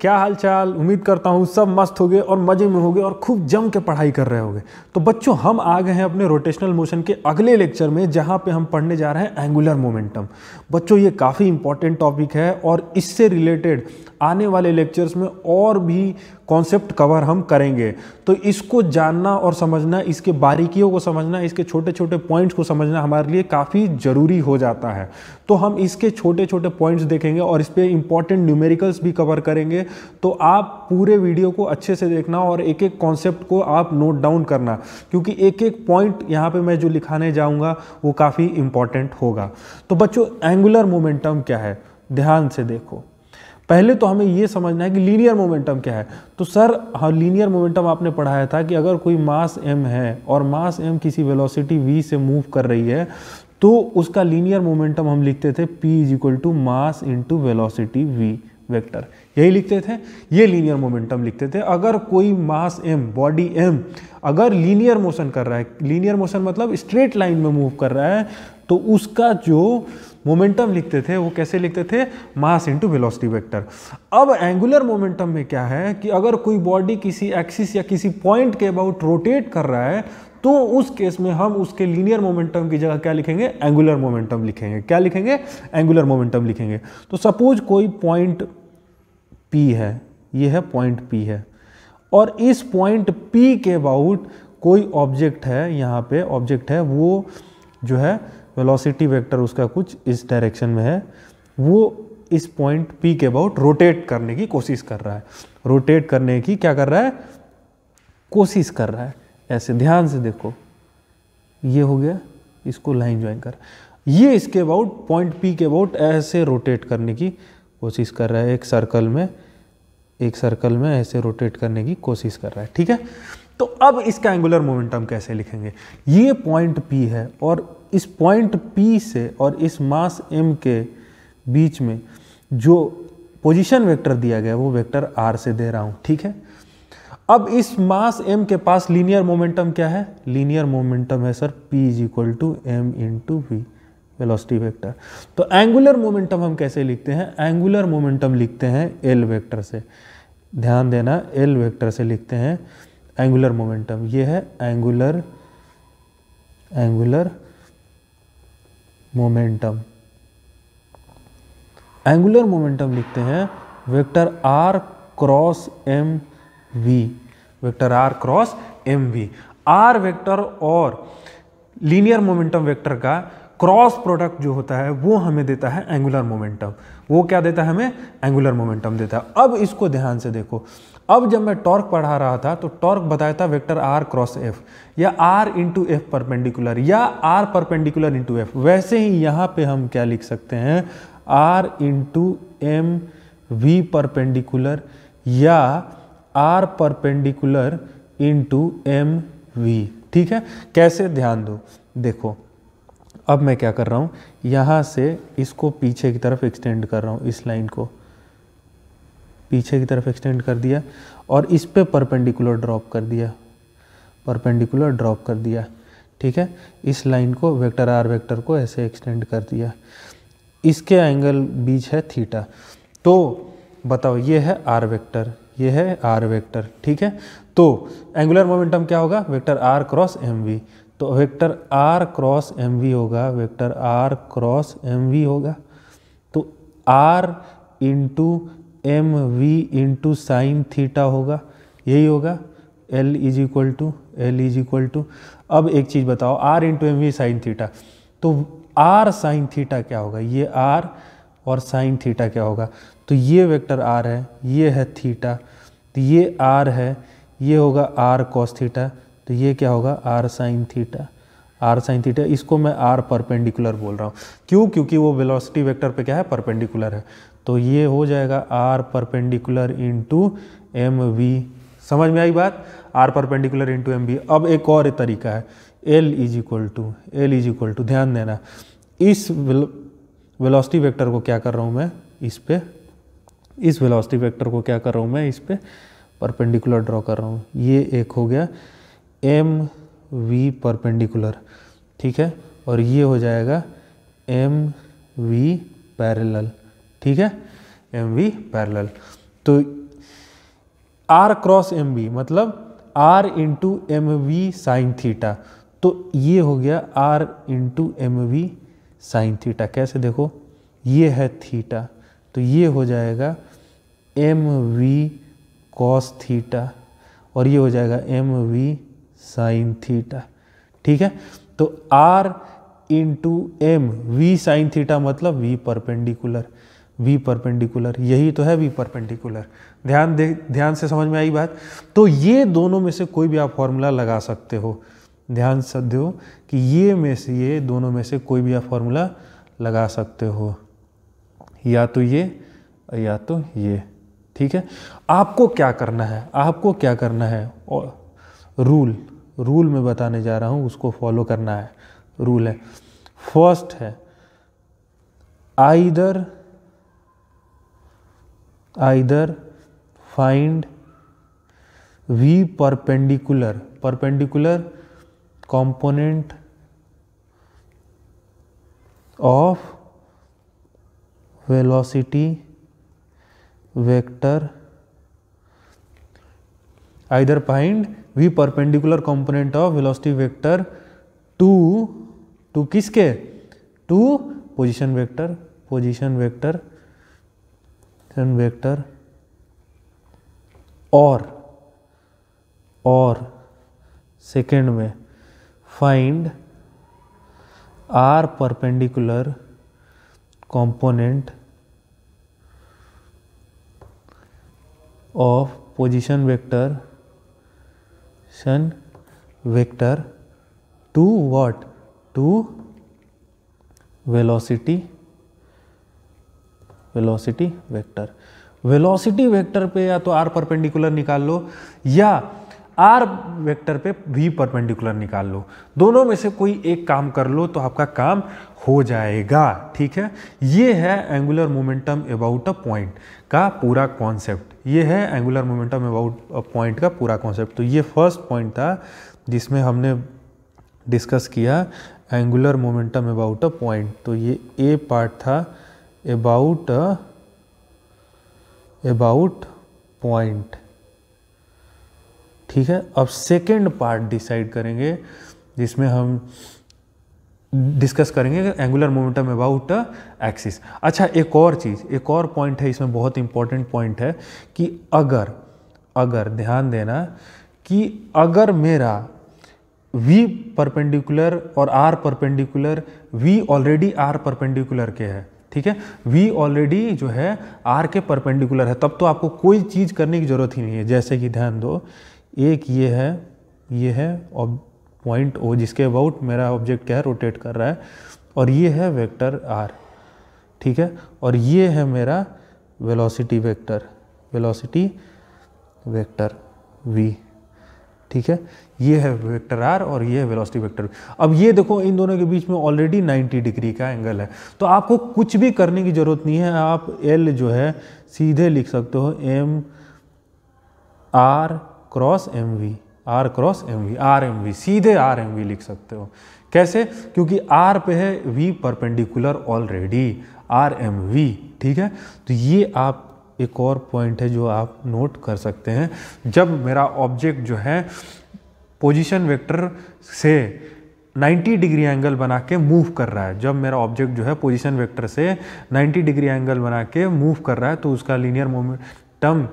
क्या हालचाल उम्मीद करता हूँ सब मस्त होगे और मज़े में होगे और खूब जम के पढ़ाई कर रहे होगे तो बच्चों हम आ गए हैं अपने रोटेशनल मोशन के अगले लेक्चर में जहाँ पे हम पढ़ने जा रहे हैं एंगुलर मोमेंटम बच्चों ये काफ़ी इंपॉर्टेंट टॉपिक है और इससे रिलेटेड आने वाले लेक्चर्स में और भी कॉन्सेप्ट कवर हम करेंगे तो इसको जानना और समझना इसके बारीकियों को समझना इसके छोटे छोटे पॉइंट्स को समझना हमारे लिए काफ़ी ज़रूरी हो जाता है तो हम इसके छोटे छोटे पॉइंट्स देखेंगे और इस पर इंपॉर्टेंट न्यूमेरिकल्स भी कवर करेंगे तो आप पूरे वीडियो को अच्छे से देखना और एक एक कॉन्सेप्ट को आप नोट डाउन करना क्योंकि एक एक पॉइंट यहाँ पर मैं जो लिखाने जाऊँगा वो काफ़ी इंपॉर्टेंट होगा तो बच्चों एंगुलर मोमेंटम क्या है ध्यान से देखो पहले तो हमें ये समझना है कि लीनियर मोमेंटम क्या है तो सर हाँ लीनियर मोमेंटम आपने पढ़ाया था कि अगर कोई मास एम है और मास एम किसी वेलोसिटी वी से मूव कर रही है तो उसका लीनियर मोमेंटम हम लिखते थे P is equal to mass into velocity V vector यही लिखते थे ये लीनियर मोमेंटम लिखते थे अगर कोई मास एम बॉडी एम अगर लीनियर मोशन कर रहा है लीनियर मोशन मतलब स्ट्रेट लाइन में मूव कर रहा है तो उसका जो मोमेंटम लिखते थे वो कैसे लिखते थे मास इंटू वेलोसिटी वेक्टर अब एंगुलर मोमेंटम में क्या है कि अगर कोई बॉडी किसी एक्सिस या किसी पॉइंट के अबाउट रोटेट कर रहा है तो उस केस में हम उसके लीनियर मोमेंटम की जगह क्या लिखेंगे एंगुलर मोमेंटम लिखेंगे क्या लिखेंगे एंगुलर मोमेंटम लिखेंगे तो सपोज कोई पॉइंट पी है ये है पॉइंट पी है और इस पॉइंट पी के अबाउट कोई ऑब्जेक्ट है यहाँ पे ऑब्जेक्ट है वो जो है वेलोसिटी वेक्टर उसका कुछ इस डायरेक्शन में है वो इस पॉइंट पी के अबाउट रोटेट करने की कोशिश कर रहा है रोटेट करने की क्या कर रहा है कोशिश कर रहा है ऐसे ध्यान से देखो ये हो गया इसको लाइन ज्वाइन कर ये इसके अबाउट पॉइंट पी के अबाउट ऐसे रोटेट करने की कोशिश कर रहा है एक सर्कल में एक सर्कल में ऐसे रोटेट करने की कोशिश कर रहा है ठीक है तो अब इसका एंगुलर मोमेंटम कैसे लिखेंगे ये पॉइंट पी है और इस पॉइंट पी से और इस मास एम के बीच में जो पोजीशन वेक्टर दिया गया वो वेक्टर आर से दे रहा हूँ ठीक है अब इस मास एम के पास लीनियर मोमेंटम क्या है लीनियर मोमेंटम है sir P is equal to M into V velocity vector तो एंगुलर मोमेंटम हम कैसे लिखते हैं एंगुलर मोमेंटम लिखते हैं एल वेक्टर से ध्यान देना एल वेक्टर से लिखते हैं एंगुलर मोमेंटम ये है angular angular momentum angular momentum लिखते हैं vector R cross M V vector R cross M V R vector और लीनियर मोमेंटम वेक्टर का क्रॉस प्रोडक्ट जो होता है वो हमें देता है एंगुलर मोमेंटम वो क्या देता है हमें एंगुलर मोमेंटम देता है अब इसको ध्यान से देखो अब जब मैं टॉर्क पढ़ा रहा था तो टॉर्क बताया था वेक्टर आर क्रॉस एफ या आर इंटू एफ परपेंडिकुलर या आर परपेंडिकुलर इंटू एफ वैसे ही यहाँ पे हम क्या लिख सकते हैं R into M V perpendicular या R perpendicular into M V ठीक है कैसे ध्यान दो देखो अब मैं क्या कर रहा हूँ यहाँ से इसको पीछे की तरफ एक्सटेंड कर रहा हूँ इस लाइन को पीछे की तरफ एक्सटेंड कर दिया और इस पर परपेंडिकुलर ड्रॉप कर दिया परपेंडिकुलर ड्रॉप कर दिया ठीक है इस लाइन को वेक्टर आर वेक्टर को ऐसे एक्सटेंड कर दिया इसके एंगल बीच है थीटा तो बताओ ये है आर वेक्टर ये है आर वेक्टर ठीक है तो एंगुलर मोमेंटम क्या होगा vector R cross M V तो vector R cross M V होगा vector R cross M V होगा तो R into M V into sine theta होगा यही होगा L is equal to L is equal to अब एक चीज़ बताओ R into M V sine theta तो आर साइन थीटा क्या होगा ये आर और साइन थीटा क्या होगा तो ये वेक्टर आर है ये है थीटा तो ये आर है ये होगा आर कॉस थीटा तो ये क्या होगा R sine theta R sine theta इसको मैं आर परपेंडिकुलर बोल रहा हूँ क्यों क्योंकि वो वेलोसिटी वेक्टर पे क्या है परपेंडिकुलर है तो ये हो जाएगा R perpendicular into M V समझ में आई बात R perpendicular into M V अब एक और तरीका है L is equal to L is equal to ध्यान देना इस वेलोसिटी वेक्टर को क्या कर रहा हूँ मैं इस पर इस वेलोसिटी वेक्टर को क्या कर रहा हूँ मैं इस पर परपेंडिकुलर ड्रॉ कर रहा हूँ ये एक हो गया एम वी परपेंडिकुलर ठीक है और ये हो जाएगा एम वी पैरेलल ठीक है एम वी पैरेलल तो आर क्रॉस एम वी मतलब R into M V sine theta तो ये हो गया R into M V sine theta कैसे देखो ये है थीटा तो ये हो जाएगा एम वी कॉस थीटा और ये हो जाएगा एम वी साइन थीटा ठीक है तो R into M V sine theta मतलब वी परपेंडिकुलर वी परपेंडिकुलर यही तो है वी परपेंडिकुलर ध्यान दे ध्यान से समझ में आई बात तो ये दोनों में से कोई भी आप फॉर्मूला लगा सकते हो ध्यान से दो कि ये में से ये दोनों में से कोई भी आप फॉर्मूला लगा सकते हो या तो ये या तो ये ठीक है आपको क्या करना है आपको क्या करना है और रूल रूल में बताने जा रहा हूँ उसको फॉलो करना है रूल है फर्स्ट है either either find V perpendicular perpendicular component of velocity vector either find v perpendicular component of velocity vector to to किसके to position vector position vector position vector और और सेकेंड में find R perpendicular component of position vector शन vector to what to velocity velocity vector velocity vector पे या तो R perpendicular निकाल लो या आर वेक्टर पे वी परपेंडिकुलर निकाल लो दोनों में से कोई एक काम कर लो तो आपका काम हो जाएगा ठीक है ये है angular momentum about a point का पूरा कॉन्सेप्ट ये है एंगुलर मोमेंटम अबाउट पॉइंट का पूरा कॉन्सेप्ट तो ये फर्स्ट पॉइंट था जिसमें हमने डिस्कस किया angular momentum about a point तो ये ए पार्ट था अबाउट अबाउट पॉइंट ठीक है अब सेकेंड पार्ट डिसाइड करेंगे जिसमें हम डिस्कस करेंगे एंगुलर मोमेंटम अबाउट एक्सिस अच्छा एक और चीज़ एक और पॉइंट है इसमें बहुत इंपॉर्टेंट पॉइंट है कि अगर अगर ध्यान देना कि अगर मेरा v परपेंडिकुलर और r perpendicular v already r perpendicular के है ठीक है v ऑलरेडी जो है r के परपेंडिकुलर है तब तो आपको कोई चीज़ करने की ज़रूरत ही नहीं है जैसे कि ध्यान दो एक ये है ये है और पॉइंट ओ जिसके अबाउट मेरा ऑब्जेक्ट क्या है रोटेट कर रहा है और ये है वेक्टर आर ठीक है और ये है मेरा velocity vector velocity vector V ठीक है ये है वेक्टर आर और ये है वेलोसिटी वेक्टर अब ये देखो इन दोनों के बीच में ऑलरेडी 90 डिग्री का एंगल है तो आपको कुछ भी करने की ज़रूरत नहीं है आप एल जो है सीधे लिख सकते हो M R cross M V R cross M V R M V सीधे आर एम वी लिख सकते हो कैसे क्योंकि आर पे है V perpendicular already R M V ठीक है तो ये आप एक और पॉइंट है जो आप नोट कर सकते हैं जब मेरा ऑब्जेक्ट जो है पोजीशन वेक्टर से 90 डिग्री एंगल बना के मूव कर रहा है जब मेरा ऑब्जेक्ट जो है पोजीशन वेक्टर से 90 डिग्री एंगल बना के मूव कर रहा है तो उसका लीनियर मोमेंटम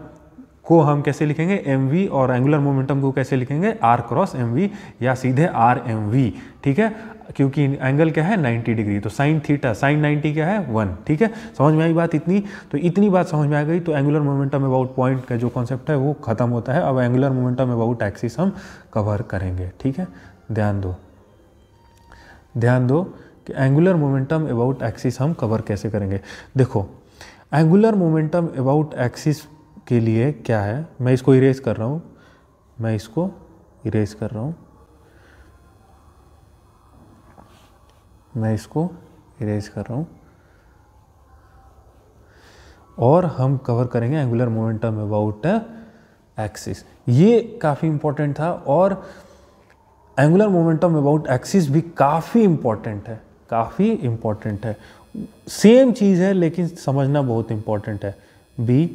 को हम कैसे लिखेंगे एम वी और एंगुलर मोमेंटम को कैसे लिखेंगे आर क्रॉस एम वी या सीधे आर एम वी ठीक है क्योंकि एंगल क्या है 90 डिग्री तो साइन थीटा साइन 90 क्या है वन ठीक है समझ में आई बात इतनी तो इतनी बात समझ में आ गई तो एंगुलर मोमेंटम अबाउट पॉइंट का जो कॉन्सेप्ट है वो खत्म होता है अब एंगुलर मोमेंटम अबाउट एक्सिस हम कवर करेंगे ठीक है ध्यान दो ध्यान दो कि एंगुलर मोमेंटम अबाउट एक्सिस हम कवर कैसे करेंगे देखो एंगुलर मोमेंटम अबाउट एक्सिस के लिए क्या है मैं इसको इरेज कर रहा हूँ मैं इसको इरेज कर रहा हूँ मैं इसको इरेज कर रहा हूँ और हम कवर करेंगे एंगुलर मोमेंटम अबाउट एक्सिस ये काफ़ी इम्पोर्टेंट था और एंगुलर मोमेंटम अबाउट एक्सिस भी काफ़ी इम्पोर्टेंट है काफ़ी इम्पोर्टेंट है सेम चीज़ है लेकिन समझना बहुत इम्पोर्टेंट है बी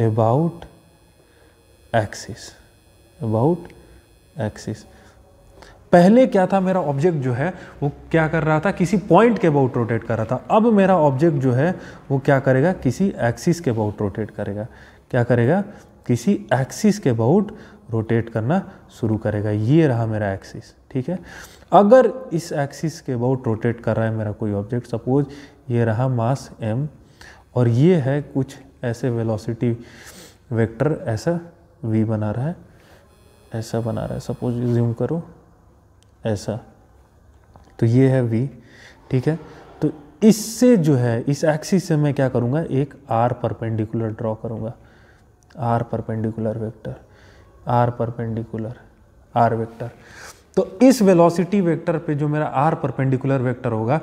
about एक्सिस अबाउट एक्सिस पहले क्या था मेरा ऑब्जेक्ट जो है वो क्या कर रहा था किसी पॉइंट के अबाउट रोटेट कर रहा था अब मेरा ऑब्जेक्ट जो है वो क्या करेगा किसी एक्सिस के अबाउट रोटेट करेगा क्या करेगा किसी एक्सिस के अबाउट रोटेट करना शुरू करेगा ये रहा मेरा एक्सिस ठीक है अगर इस एक्सिस के अबाउट रोटेट कर रहा है मेरा कोई ऑब्जेक्ट सपोज ये रहा मास एम और ये है कुछ ऐसे वेलोसिटी वेक्टर ऐसा v बना रहा है ऐसा बना रहा है सपोज ज्यूम करो ऐसा तो ये है v ठीक है तो इससे जो है इस एक्सिस से मैं क्या करूँगा एक r परपेंडिकुलर ड्रॉ करूँगा r perpendicular vector r perpendicular r vector तो इस वेलोसिटी वेक्टर पे जो मेरा r परपेंडिकुलर वेक्टर होगा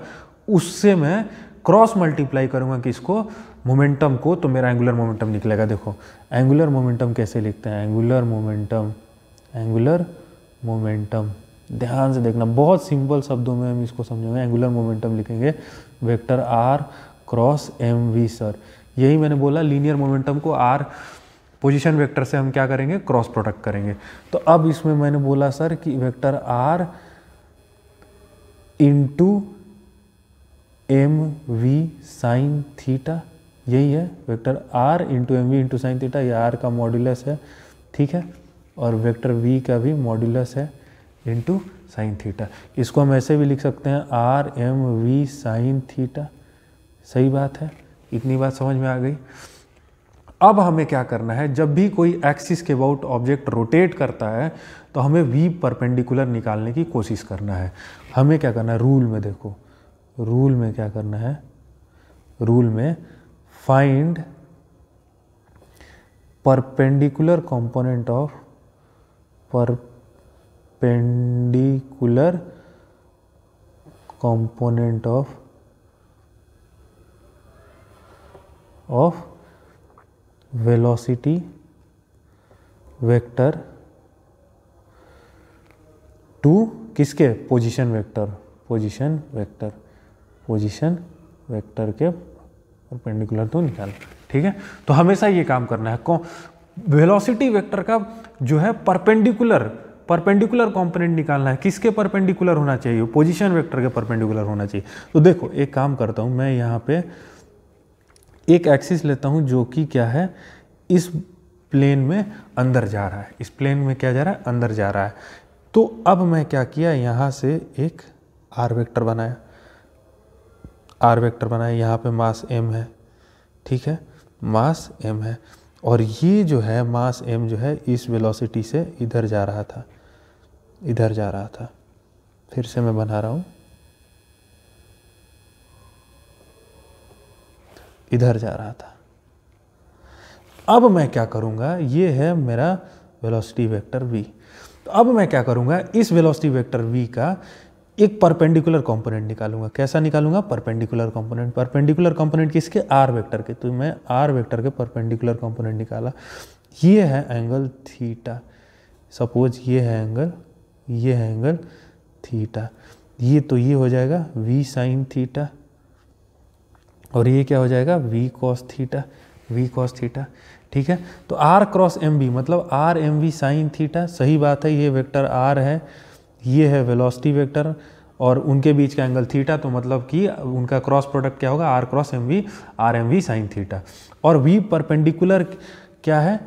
उससे मैं क्रॉस मल्टीप्लाई करूंगा किसको मोमेंटम को तो मेरा एंगुलर मोमेंटम निकलेगा देखो एंगुलर मोमेंटम कैसे लिखते हैं एंगुलर मोमेंटम एंगुलर मोमेंटम ध्यान से देखना बहुत सिंपल शब्दों में हम इसको समझेंगे एंगुलर मोमेंटम लिखेंगे vector R cross M V sir यही मैंने बोला लीनियर मोमेंटम को आर पोजिशन वेक्टर से हम क्या करेंगे क्रॉस प्रोडक्ट करेंगे तो अब इसमें मैंने बोला सर कि vector R into M V sine theta यही है vector R into M V into sine theta ये आर का मॉड्यूलस है ठीक है और वेक्टर वी का भी मॉड्यूलस है इंटू साइन थीटा इसको हम ऐसे भी लिख सकते हैं R M V sine theta सही बात है इतनी बात समझ में आ गई अब हमें क्या करना है जब भी कोई एक्सिस के अबाउट ऑब्जेक्ट रोटेट करता है तो हमें वी परपेंडिकुलर निकालने की कोशिश करना है हमें क्या करना है रूल में देखो रूल में क्या करना है रूल में find perpendicular component of perpendicular component of of velocity vector to किसके position vector position vector position vector के और पेंडिकुलर तो निकालना ठीक है तो हमेशा ये काम करना है कौन वेलोसिटी वेक्टर का जो है परपेंडिकुलर परपेंडिकुलर कंपोनेंट निकालना है किसके परपेंडिकुलर होना चाहिए पोजीशन वेक्टर के परपेंडिकुलर होना चाहिए तो देखो एक काम करता हूँ मैं यहाँ पे एक एक्सिस लेता हूँ जो कि क्या है इस प्लेन में अंदर जा रहा है इस प्लेन में क्या जा रहा है अंदर जा रहा है तो अब मैं क्या किया यहाँ से एक आर वेक्टर बनाया आर वेक्टर बनाए यहाँ पे मास एम है ठीक है मास एम है और ये जो है मास एम जो है इस वेलोसिटी से इधर जा रहा था इधर जा रहा था फिर से मैं बना रहा हूँ इधर जा रहा था अब मैं क्या करूँगा ये है मेरा वेलोसिटी वेक्टर वी तो अब मैं क्या करूँगा इस वेलोसिटी वेक्टर वी का एक परपेंडिकुलर कंपोनेंट निकालूंगा कैसा निकालूंगा परपेंडिकुलर कंपोनेंट परपेंडिकुलर कंपोनेंट किसके आर वेक्टर के तो मैं आर वेक्टर के परपेंडिकुलर कंपोनेंट निकाला ये है एंगल थीटा सपोज ये है एंगल ये है एंगल थीटा ये तो ये हो जाएगा वी साइन थीटा और ये क्या हो जाएगा V cos theta V cos theta ठीक है तो आर क्रॉस एम मतलब R M V sine theta सही बात है ये वेक्टर आर है ये है वेलोसिटी वेक्टर और उनके बीच का एंगल थीटा तो मतलब कि उनका क्रॉस प्रोडक्ट क्या होगा R cross M V R M V sine theta और वी परपेंडिकुलर क्या है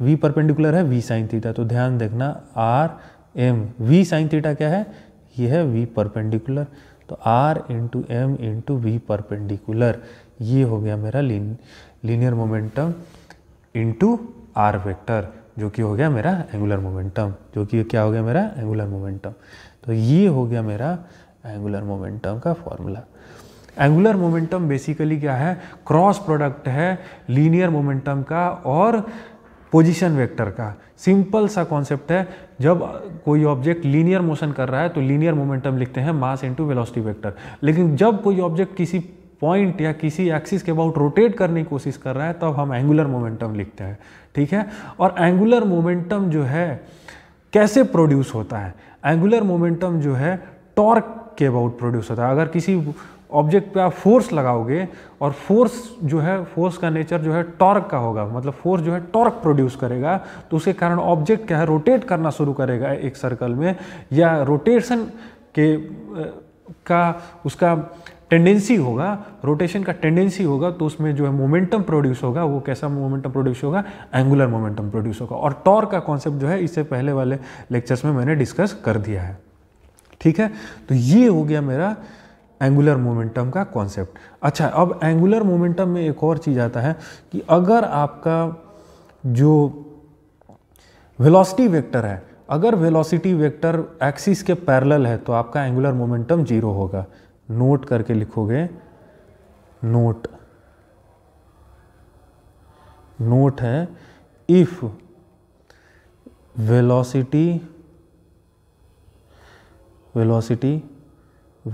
वी परपेंडिकुलर है वी साइन थीटा तो ध्यान देखना R M V sine theta क्या है ये है वी परपेंडिकुलर तो R into M into V perpendicular ये हो गया मेरा linear momentum into R vector जो कि हो गया मेरा एंगुलर मोमेंटम जो कि क्या हो गया मेरा एंगुलर मोमेंटम तो ये हो गया मेरा एंगुलर मोमेंटम का फॉर्मूला एंगुलर मोमेंटम बेसिकली क्या है क्रॉस प्रोडक्ट है लीनियर मोमेंटम का और पोजीशन वेक्टर का सिंपल सा कॉन्सेप्ट है जब कोई ऑब्जेक्ट लीनियर मोशन कर रहा है तो लीनियर मोमेंटम लिखते हैं मास इनटू वेलोसिटी वेक्टर लेकिन जब कोई ऑब्जेक्ट किसी पॉइंट या किसी एक्सिस के अबाउट रोटेट करने की कोशिश कर रहा है तब तो हम एंगुलर मोमेंटम लिखते हैं ठीक है और एंगुलर मोमेंटम जो है कैसे प्रोड्यूस होता है एंगुलर मोमेंटम जो है टॉर्क के अबाउट प्रोड्यूस होता है अगर किसी ऑब्जेक्ट पे आप फोर्स लगाओगे और फोर्स जो है फोर्स का नेचर जो है टॉर्क का होगा मतलब फोर्स जो है टॉर्क प्रोड्यूस करेगा तो उसके कारण ऑब्जेक्ट क्या है रोटेट करना शुरू करेगा एक सर्कल में या रोटेशन के का उसका टेंडेंसी होगा रोटेशन का टेंडेंसी होगा तो उसमें जो है मोमेंटम प्रोड्यूस होगा वो कैसा मोमेंटम प्रोड्यूस होगा एंगुलर मोमेंटम प्रोड्यूस होगा और टॉर का कॉन्सेप्ट जो है इससे पहले वाले लेक्चर्स में मैंने डिस्कस कर दिया है ठीक है तो ये हो गया मेरा एंगुलर मोमेंटम का कॉन्सेप्ट अच्छा अब एंगुलर मोमेंटम में एक और चीज़ आता है कि अगर आपका जो वेलोसिटी वेक्टर है अगर वेलोसिटी वेक्टर एक्सिस के पैरेलल है तो आपका एंगुलर मोमेंटम जीरो होगा नोट करके लिखोगे नोट नोट है if velocity velocity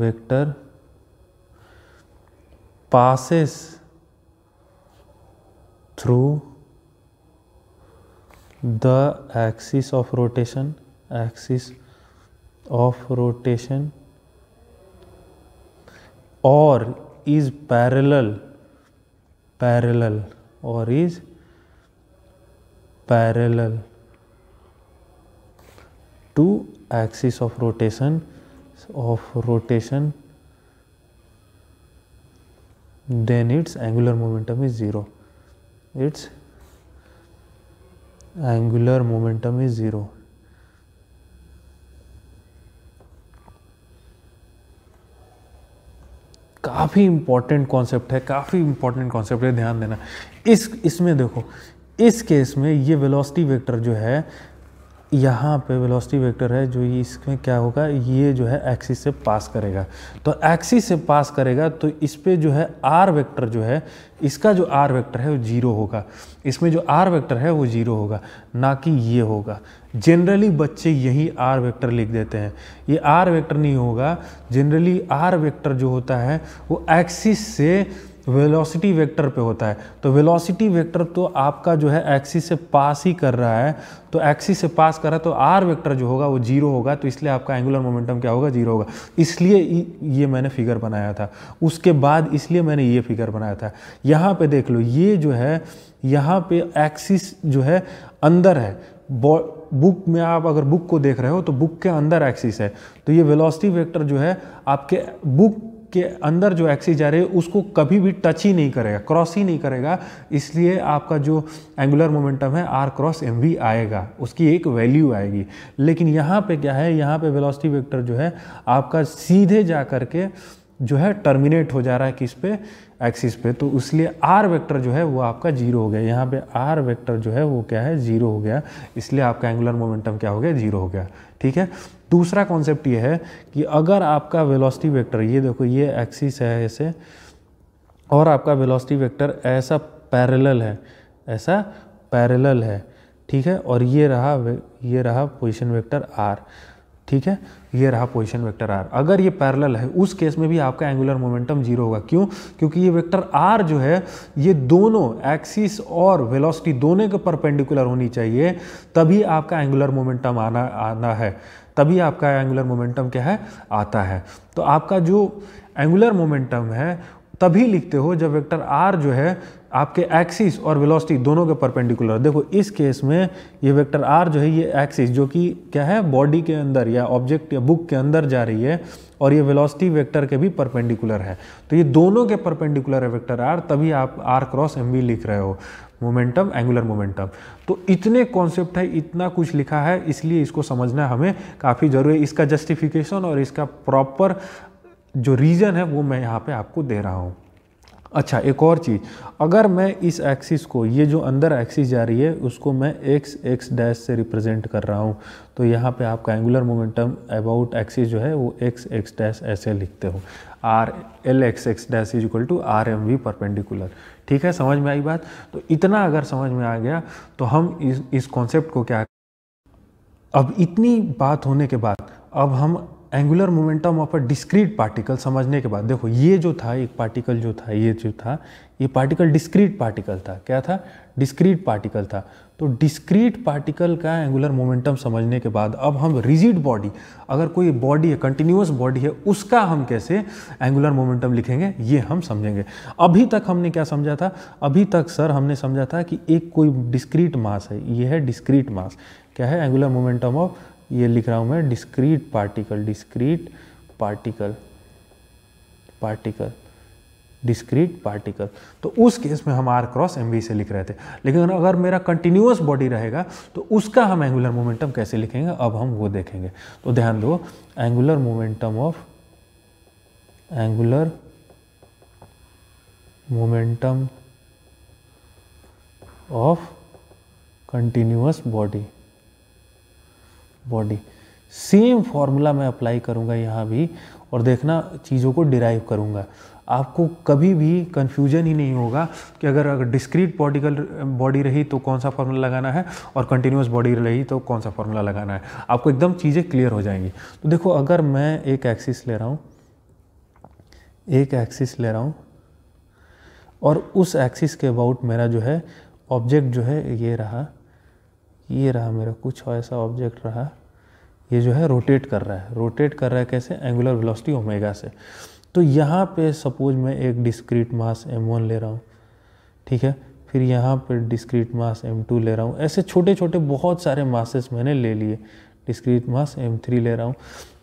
vector passes through the axis of rotation axis of rotation or is parallel parallel or is parallel to axis of rotation of rotation then its angular momentum is 0 its angular momentum is 0 काफ़ी important concept है काफ़ी important concept है ध्यान देना इस इसमें देखो इस केस में ये वेलोसिटी वेक्टर जो है यहाँ पे वेलोसिटी वेक्टर है जो इसमें क्या होगा ये जो है एक्सिस से पास करेगा तो एक्सिस से पास करेगा तो इस पर जो है आर वेक्टर जो है इसका जो आर वेक्टर है वो जीरो होगा इसमें जो आर वेक्टर है वो जीरो होगा ना कि ये होगा जनरली बच्चे यही आर वेक्टर लिख देते हैं ये आर वेक्टर नहीं होगा जनरली आर वेक्टर जो होता है वो एक्सिस से वेलोसिटी वेक्टर पे होता है तो वेलोसिटी वेक्टर तो आपका जो है एक्सिस से पास ही कर रहा है तो एक्सिस से पास कर रहा है तो आर वेक्टर जो होगा वो जीरो होगा तो इसलिए आपका एंगुलर मोमेंटम क्या होगा जीरो होगा इसलिए ये मैंने फिगर बनाया था उसके बाद इसलिए मैंने ये फिगर बनाया था यहाँ पे देख लो ये जो है यहाँ पे एक्सिस जो है अंदर है बुक में आप अगर बुक को देख रहे हो तो बुक के अंदर एक्सिस है तो ये वेलोसिटी वेक्टर जो है आपके बुक के अंदर जो एक्सिस जा रही है उसको कभी भी टच ही नहीं करेगा क्रॉस ही नहीं करेगा इसलिए आपका जो एंगुलर मोमेंटम है आर क्रॉस एम वी आएगा उसकी एक वैल्यू आएगी लेकिन यहाँ पे क्या है यहाँ पे वेलोसिटी वेक्टर जो है आपका सीधे जा कर के जो है टर्मिनेट हो जा रहा है किस पे एक्सिस पे तो इसलिए आर वेक्टर जो है वो आपका जीरो हो गया यहाँ पे आर वेक्टर जो है वो क्या है जीरो हो गया इसलिए आपका एंगुलर मोमेंटम क्या हो गया जीरो हो गया ठीक है दूसरा कॉन्सेप्ट ये है कि अगर आपका वेलोसिटी वेक्टर ये देखो ये एक्सिस है ऐसे और आपका वेलोसिटी वेक्टर ऐसा पैरेलल है ऐसा पैरेलल है ठीक है और ये रहा ये रहा पोजिशन वेक्टर आर ठीक है ये रहा पोजिशन वेक्टर आर अगर ये पैरल है उस केस में भी आपका एंगुलर मोमेंटम जीरो होगा क्यों क्योंकि ये वेक्टर आर जो है ये दोनों एक्सिस और वेलोसिटी दोनों के परपेंडिकुलर होनी चाहिए तभी आपका एंगुलर मोमेंटम आना आना है तभी आपका एंगुलर मोमेंटम क्या है आता है तो आपका जो एंगुलर मोमेंटम है तभी लिखते हो जब वेक्टर आर जो है आपके एक्सिस और वेलोसिटी दोनों के परपेंडिकुलर देखो इस केस में ये वेक्टर आर जो है ये एक्सिस जो कि क्या है बॉडी के अंदर या ऑब्जेक्ट या बुक के अंदर जा रही है और ये वेलोसिटी वेक्टर के भी परपेंडिकुलर है तो ये दोनों के परपेंडिकुलर है वेक्टर आर तभी आप आर क्रॉस एम लिख रहे हो मोमेंटम एंगुलर मोमेंटम तो इतने कॉन्सेप्ट है इतना कुछ लिखा है इसलिए इसको समझना हमें काफ़ी ज़रूरी है इसका जस्टिफिकेशन और इसका प्रॉपर जो रीज़न है वो मैं यहाँ पे आपको दे रहा हूँ अच्छा एक और चीज़ अगर मैं इस एक्सिस को ये जो अंदर एक्सिस जा रही है उसको मैं एक्स एक्स डैश से रिप्रेजेंट कर रहा हूँ तो यहाँ पे आपका एंगुलर मोमेंटम अबाउट एक्सिस जो है वो एक्स एक्स डैश ऐसे लिखते हो R L X x dash is equal to R M V perpendicular ठीक है समझ में आई बात तो इतना अगर समझ में आ गया तो हम इस इस कॉन्सेप्ट को क्या अब इतनी बात होने के बाद अब हम angular momentum of a discrete particle समझने के बाद देखो ये जो था एक पार्टिकल जो था ये जो था ये पार्टिकल डिस्क्रीट पार्टिकल था क्या था डिस्क्रीट पार्टिकल था तो डिस्क्रीट पार्टिकल का एंगुलर मोमेंटम समझने के बाद अब हम रिजिड बॉडी अगर कोई बॉडी है कंटिन्यूस बॉडी है उसका हम कैसे एंगुलर मोमेंटम लिखेंगे ये हम समझेंगे अभी तक हमने क्या समझा था अभी तक सर हमने समझा था कि एक कोई डिस्क्रीट मास है ये है डिस्क्रीट मास क्या है एंगुलर मोमेंटम ऑफ ये लिख रहा हूँ मैं discrete particle discrete particle particle discrete particle तो उस केस में हम आर क्रॉस एम से लिख रहे थे लेकिन अगर मेरा कंटिन्यूस बॉडी रहेगा तो उसका हम एंगुलर मोमेंटम कैसे लिखेंगे अब हम वो देखेंगे तो ध्यान दो angular momentum of angular momentum of continuous body body same formula मैं अप्लाई करूँगा यहाँ भी और देखना चीज़ों को डिराइव करूंगा आपको कभी भी कन्फ्यूजन ही नहीं होगा कि अगर अगर डिस्क्रीट बॉडिकल बॉडी रही तो कौन सा फॉर्मूला लगाना है और कंटिन्यूस बॉडी रही तो कौन सा फॉर्मूला लगाना है आपको एकदम चीज़ें क्लियर हो जाएंगी तो देखो अगर मैं एक एक्सिस ले रहा हूँ एक एक्सिस ले रहा हूँ और उस एक्सिस के अबाउट मेरा जो है ऑब्जेक्ट जो है ये रहा ये रहा मेरा कुछ ऐसा ऑब्जेक्ट रहा ये जो है रोटेट कर रहा है रोटेट कर रहा है कैसे एंगुलर वेलोसिटी ओमेगा से तो यहाँ पे सपोज मैं एक डिस्क्रीट मास एम वन ले रहा हूँ ठीक है फिर यहाँ पे डिस्क्रीट मास एम टू ले रहा हूँ ऐसे छोटे छोटे बहुत सारे मासेस मैंने ले लिए डिस्क्रीट मास एम थ्री ले रहा हूँ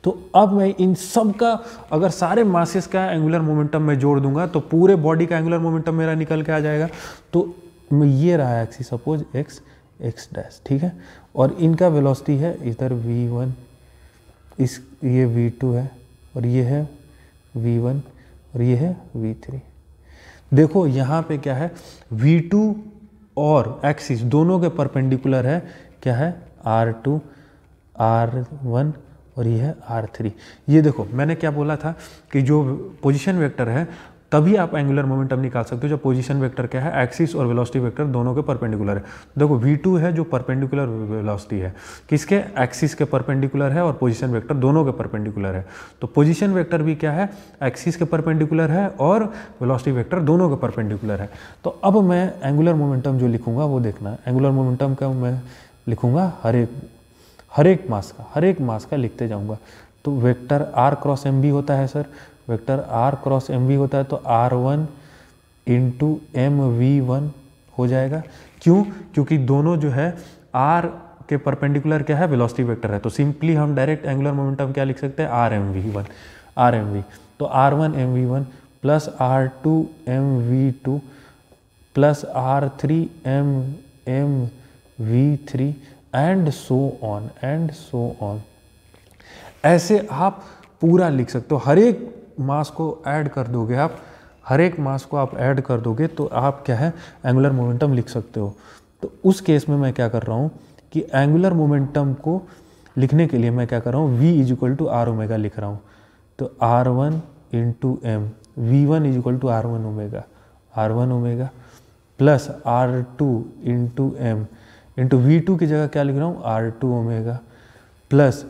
तो अब मैं इन सब का अगर सारे मासेस का एंगुलर मोमेंटम मैं जोड़ दूंगा तो पूरे बॉडी का एंगुलर मोमेंटम मेरा निकल के आ जाएगा तो ये रहा axis suppose X x dash ठीक है और इनका वेलोसिटी है इधर वी वन इस ये वी टू है और ये है वी वन और ये है वी थ्री देखो यहाँ पे क्या है वी टू और एक्सिस दोनों के परपेंडिकुलर है क्या है आर टू आर वन और ये है आर थ्री ये देखो मैंने क्या बोला था कि जो पोजीशन वेक्टर है तभी आप एंगुलर मोमेंटम निकाल सकते हो जब पोजीशन वेक्टर क्या है एक्सिस और वेलोसिटी वेक्टर दोनों के परपेंडिकुलर है देखो v2 है जो परपेंडिकुलर वेलोसिटी है किसके एक्सिस के परपेंडिकुलर है और पोजीशन वेक्टर दोनों के परपेंडिकुलर है तो पोजीशन वेक्टर भी क्या है एक्सिस के परपेंडिकुलर है और वेलोसिटी वेक्टर दोनों के परपेंडिकुलर है तो अब मैं एंगुलर मोमेंटम जो लिखूंगा वो देखना एंगुलर मोमेंटम का मैं लिखूंगा हर एक हर एक मास का हर एक मास का लिखते जाऊंगा तो वेक्टर आर क्रॉस एम भी होता है sir vector R cross M V होता है तो R one into M V one हो जाएगा क्यों क्योंकि दोनों जो है आर के परपेंडिकुलर क्या है वेलोसिटी वेक्टर है तो सिंपली हम डायरेक्ट एंगुलर मोमेंटम क्या लिख सकते हैं R M V one R M V तो R one M V one plus R two M V two plus R three M M V three and so on and so on ऐसे आप पूरा लिख सकते हो हर एक मास को add कर दोगे आप हर एक मास को आप ऐड कर दोगे तो आप क्या है एंगुलर मोमेंटम लिख सकते हो तो उस केस में मैं क्या कर रहा हूँ कि एंगुलर मोमेंटम को लिखने के लिए मैं क्या कर रहा हूँ V is equal to R omega लिख रहा हूँ तो R one into M V one is equal to R one omega R one omega plus R two two M into V two की जगह क्या लिख रहा हूँ R two omega plus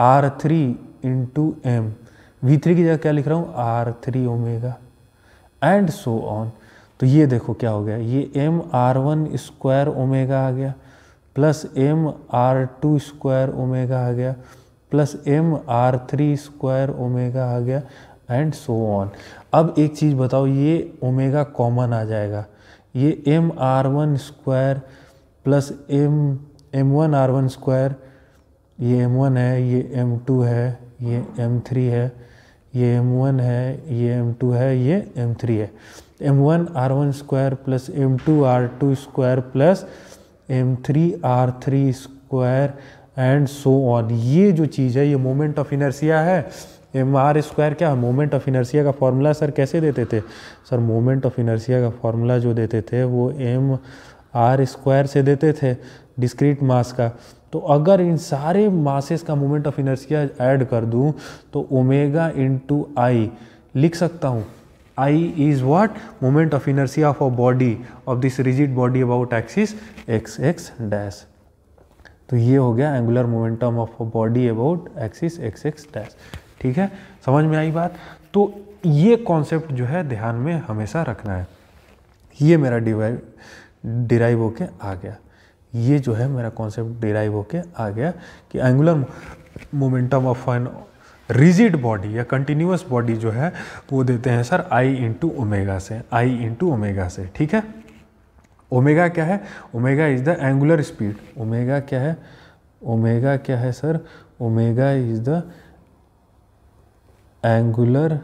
R three into M V three की जगह क्या लिख रहा हूँ R three omega and so on तो ये देखो क्या हो गया ये M R one square omega आ गया plus M R two square omega आ गया plus M R three square omega आ गया एंड सो ऑन अब एक चीज़ बताओ ये ओमेगा कॉमन आ जाएगा ये M R one square plus M M one R one square ये एम वन है ये एम टू है ये एम थ्री है ये एम वन है ये एम टू है ये एम थ्री है M one R one square plus M two R two square plus M three R three square and so on ये जो चीज़ है ये मोमेंट ऑफ इनर्सिया है एम आर स्क्वायर क्या है मोमेंट ऑफ इनर्सिया का फॉर्मूला सर कैसे देते थे सर मोमेंट ऑफ इनर्सिया का फॉर्मूला जो देते थे वो एम आर स्क्वायर से देते थे डिस्क्रीट मास का तो अगर इन सारे मासेस का मोमेंट ऑफ इनर्सिया ऐड कर दूं तो ओमेगा इंटू आई लिख सकता हूँ I is what moment of inertia of a body of this rigid body about axis X x dash तो ये हो गया angular momentum of a body about axis X x dash ठीक है समझ में आई बात तो ये कॉन्सेप्ट जो है ध्यान में हमेशा रखना है ये मेरा डिवाइव डिराइव होके आ गया ये जो है मेरा कॉन्सेप्ट डिराइव होके आ गया कि angular momentum of an rigid body या कंटिन्यूस बॉडी जो है वो देते हैं सर आई इंटू ओमेगा से आई इंटू ओमेगा से ठीक है ओमेगा क्या है omega is the angular speed omega क्या है ओमेगा क्या है sir omega is the angular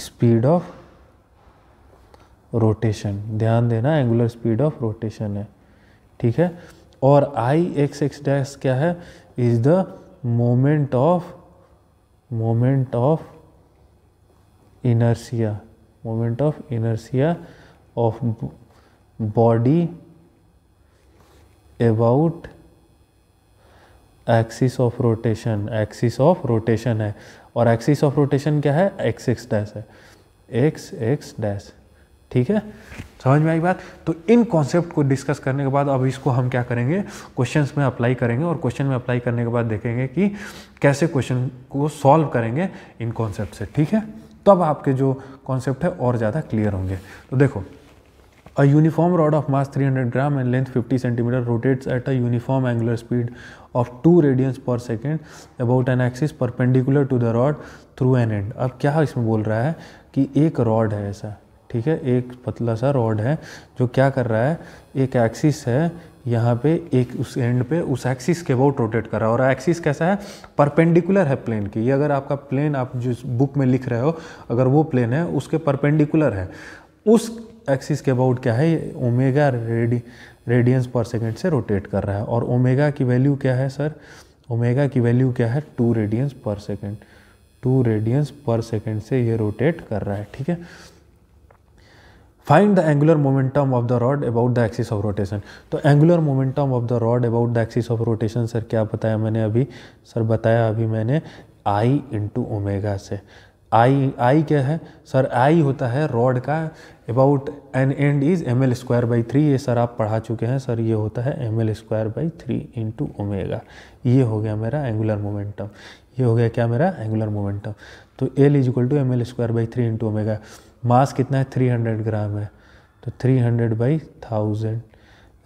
speed of rotation ध्यान देना एंगुलर स्पीड ऑफ रोटेशन है ठीक है और आई एक्स एक्स डैश क्या है is the moment of moment of inertia moment of inertia of body about axis of rotation axis of rotation है और एक्सिस ऑफ रोटेशन क्या है एक्स एक्स डैश है एक्स एक्स डैश ठीक है समझ में आई बात तो इन कॉन्सेप्ट को डिस्कस करने के बाद अब इसको हम क्या करेंगे क्वेश्चंस में अप्लाई करेंगे और क्वेश्चन में अप्लाई करने के बाद देखेंगे कि कैसे क्वेश्चन को सॉल्व करेंगे इन कॉन्सेप्ट से ठीक है तब आपके जो कॉन्सेप्ट है और ज़्यादा क्लियर होंगे तो देखो a uniform rod of mass 300 gram and length 50 centimetre rotates at a uniform angular speed of two radians per second about an axis perpendicular to the rod through an end अब क्या इसमें बोल रहा है कि एक रॉड है ऐसा ठीक है एक पतला सा रॉड है जो क्या कर रहा है एक एक्सिस है यहाँ पे एक उस एंड पे उस एक्सिस के अबाउट रोटेट कर रहा है और एक्सिस कैसा है परपेंडिकुलर है प्लेन की ये अगर आपका प्लेन आप जिस बुक में लिख रहे हो अगर वो प्लेन है उसके परपेंडिकुलर है उस एक्सिस के अबाउट क्या है omega ready radians per second से रोटेट कर रहा है और ओमेगा की वैल्यू क्या है सर ओमेगा की वैल्यू क्या है two radians per second two radians per second से ये रोटेट कर रहा है ठीक है find the angular momentum of the rod about the axis of rotation तो angular momentum of the rod about the axis of rotation sir क्या बताया मैंने अभी सर बताया अभी मैंने आई इंटू ओमेगा से आई आई क्या है सर आई होता है रॉड का about an end is M L square by three ये सर आप पढ़ा चुके हैं सर ये होता है M L square by three into omega ये हो गया मेरा एंगुलर मोमेंटम ये हो गया क्या मेरा एंगुलर मोमेंटम तो L is equal to M L square by three into omega mass कितना है 300 ग्राम है तो 300 हंड्रेड बाई थाउजेंड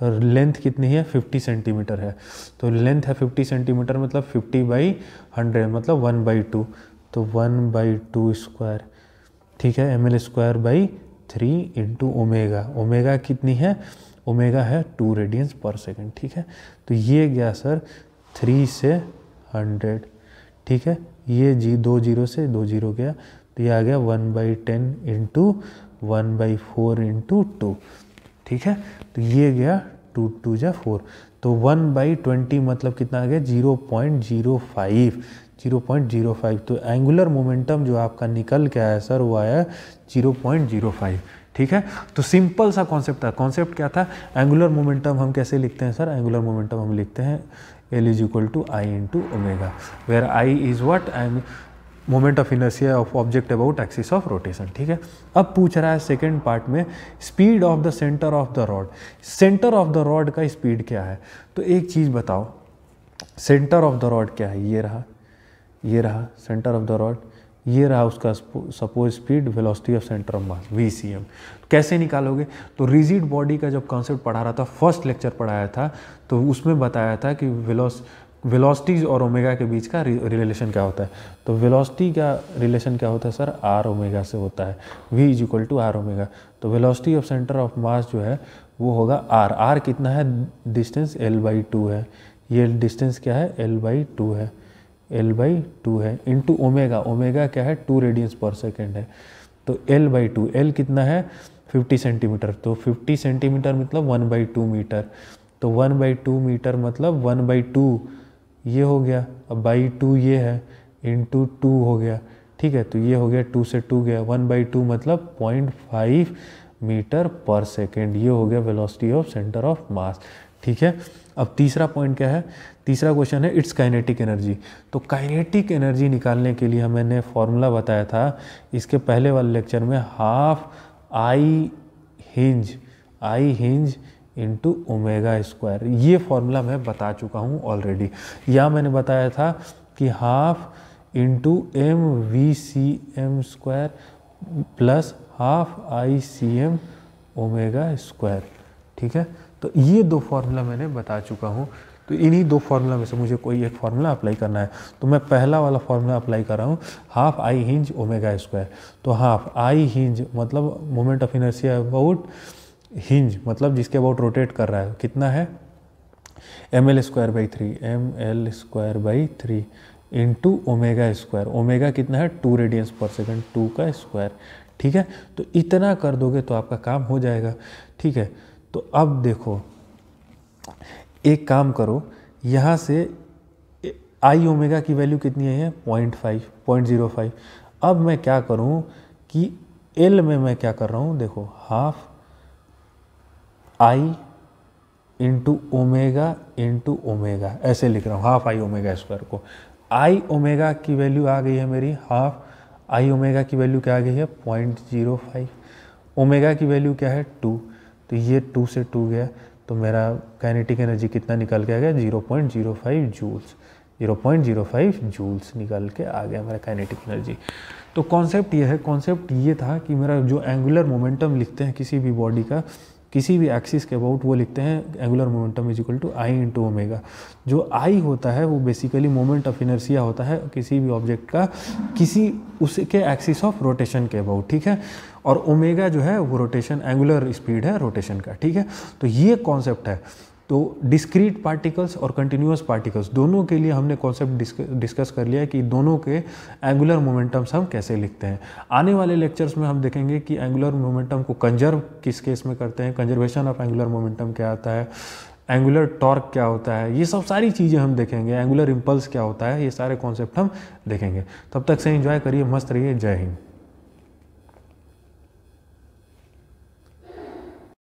और लेंथ कितनी है 50 सेंटीमीटर है तो लेंथ है 50 सेंटीमीटर मतलब 50 बाई 100 मतलब 1 बाई टू तो 1 बाई टू स्क्वायर ठीक है M L square by three into omega omega कितनी है ओमेगा है टू रेडियंस पर सेकेंड ठीक है तो ये गया सर थ्री से हंड्रेड ठीक है ये जी दो जीरो से दो जीरो गया दिया गया one by ten into one by four into two ठीक है तो ये गया टू टू जा फोर तो वन बाई ट्वेंटी मतलब कितना आ गया zero point zero five zero point zero five तो एंगुलर मोमेंटम जो आपका निकल के आया सर वो आया जीरो पॉइंट जीरो फाइव ठीक है तो सिंपल सा कॉन्सेप्ट था कॉन्सेप्ट क्या था एंगुलर मोमेंटम हम कैसे लिखते हैं सर एंगुलर मोमेंटम हम लिखते हैं L is equal to I into omega where I is what एंग moment of inertia of object about axis of rotation ठीक है अब पूछ रहा है सेकेंड पार्ट में speed of the centre of the rod centre of the rod का speed क्या है तो एक चीज़ बताओ सेंटर ऑफ द रॉड क्या है ये रहा ये रहा सेंटर ऑफ द रॉड ये रहा उसका suppose speed velocity of centre of mass V C M कैसे निकालोगे तो रिजिड बॉडी का जब कॉन्सेप्ट पढ़ा रहा था फर्स्ट लेक्चर पढ़ाया था तो उसमें बताया था कि वेलोस वेलोसिटीज़ और ओमेगा के बीच का रिलेशन क्या होता है तो वेलोसिटी का रिलेशन क्या होता है सर आर ओमेगा से होता है V is equal to R omega तो velocity of centre of mass जो है वो होगा आर आर कितना है डिस्टेंस एल बाई टू है ये डिस्टेंस क्या है एल बाई टू है एल बाई टू है इंटू ओमेगा ओमेगा क्या है टू रेडियंस पर सेकेंड है तो एल बाई टू एल कितना है फिफ्टी सेंटीमीटर तो फिफ्टी सेंटीमीटर मतलब वन बाई टू मीटर तो वन बाई टू मीटर मतलब वन बाई टू ये हो गया अब बाई टू ये है इंटू टू हो गया ठीक है तो ये हो गया टू से टू गया वन बाई टू मतलब point five metre per second ये हो गया velocity of centre of mass ठीक है अब तीसरा पॉइंट क्या है तीसरा क्वेश्चन है इट्स काइनेटिक एनर्जी तो काइनेटिक एनर्जी निकालने के लिए हमने फॉर्मूला बताया था इसके पहले वाले लेक्चर में half I hinge I hinge into omega square ये फॉर्मूला मैं बता चुका हूँ ऑलरेडी या मैंने बताया था कि half into M V C M square plus half I C M omega square ठीक है तो ये दो फार्मूला मैंने बता चुका हूँ तो इन्हीं दो फार्मूला में से मुझे कोई एक फार्मूला अप्लाई करना है तो मैं पहला वाला फार्मूला अप्लाई कर रहा हूँ half I hinge omega square तो हाफ आई हिंज मतलब moment of inertia about hinge मतलब जिसके अबाउट रोटेट कर रहा है कितना है M L square by three M L square by three into omega square omega कितना है two radians per second two का स्क्वायर ठीक है तो इतना कर दोगे तो आपका काम हो जाएगा ठीक है तो अब देखो एक काम करो यहाँ से आई ओमेगा की वैल्यू कितनी है point five point zero five अब मैं क्या करूँ कि एल में मैं क्या कर रहा हूँ देखो half I into omega into omega ऐसे लिख रहा हूँ हाफ आई ओमेगा स्क्वायर को आई ओमेगा की वैल्यू आ गई है मेरी हाफ आई ओमेगा की वैल्यू क्या आ गई है पॉइंट जीरो फाइव ओमेगा की वैल्यू क्या है टू तो ये टू से टू गया तो मेरा काइनेटिक एनर्जी कितना निकल के आ गया zero point zero five joules zero point zero five joules निकल के आ गया मेरा काइनेटिक एनर्जी तो कॉन्सेप्ट ये है कॉन्सेप्ट ये था कि मेरा जो एंगुलर मोमेंटम लिखते हैं किसी भी बॉडी का किसी भी एक्सिस के अबाउट वो लिखते हैं angular momentum is equal to I into omega जो आई होता है वो बेसिकली मोमेंट ऑफ इनर्सिया होता है किसी भी ऑब्जेक्ट का किसी उसके एक्सिस ऑफ रोटेशन के अबाउट ठीक है और ओमेगा जो है वो रोटेशन एंगुलर स्पीड है रोटेशन का ठीक है तो ये कॉन्सेप्ट है तो डिस्क्रीट पार्टिकल्स और कंटिन्यूस पार्टिकल्स दोनों के लिए हमने कॉन्सेप्ट डिस्कस कर लिया कि दोनों के एंगुलर मोमेंटम्स हम कैसे लिखते हैं आने वाले लेक्चर्स में हम देखेंगे कि एंगुलर मोमेंटम को कंजर्व किस केस में करते हैं कंजर्वेशन ऑफ एंगुलर मोमेंटम क्या आता है एंगुलर टॉर्क क्या होता है ये सब सारी चीज़ें हम देखेंगे एंगुलर इम्पल्स क्या होता है ये सारे कॉन्सेप्ट हम देखेंगे तब तक से इन्जॉय करिए मस्त रहिए जय हिंद